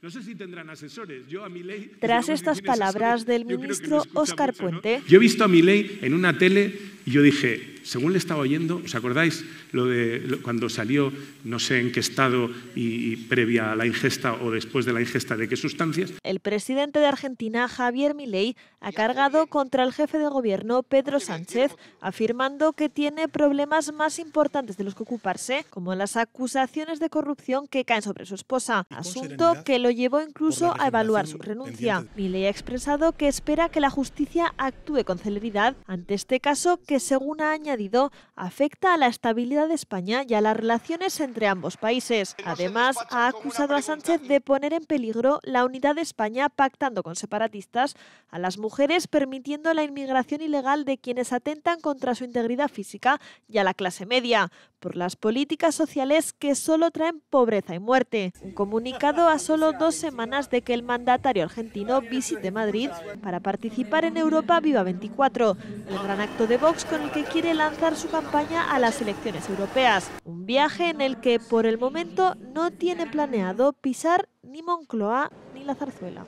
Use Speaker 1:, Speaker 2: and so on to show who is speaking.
Speaker 1: No sé si tendrán asesores. Yo a Tras estas palabras
Speaker 2: del ministro Óscar Puente.
Speaker 1: Yo he visto a Milei en una tele y yo dije, según le estaba oyendo, ¿os acordáis lo de cuando salió, no sé en qué estado y, y, previa a la ingesta o después de la ingesta de qué sustancias?
Speaker 3: El presidente de Argentina, Javier Milei, ha cargado contra el jefe de gobierno, Pedro Sánchez, afirmando que tiene problemas más importantes de los que ocuparse, como las acusaciones de corrupción que caen sobre su esposa, asunto que lo llevó incluso a evaluar su renuncia. Milei ha expresado que espera que la justicia actúe con celeridad ante este caso que, según ha añadido, afecta a la estabilidad de España y a las relaciones entre ambos países. Además, ha acusado a Sánchez de poner en peligro la unidad de España pactando con separatistas a las mujeres, permitiendo la inmigración ilegal de quienes atentan contra su integridad física y a la clase media, por las políticas sociales que solo traen pobreza y muerte. Un comunicado a solo dos semanas de que el mandatario argentino visite Madrid para participar en Europa Viva 24, el gran acto de Vox con el que quiere lanzar lanzar su campaña a las elecciones europeas. Un viaje en el que por el momento no tiene planeado pisar ni Moncloa ni la zarzuela.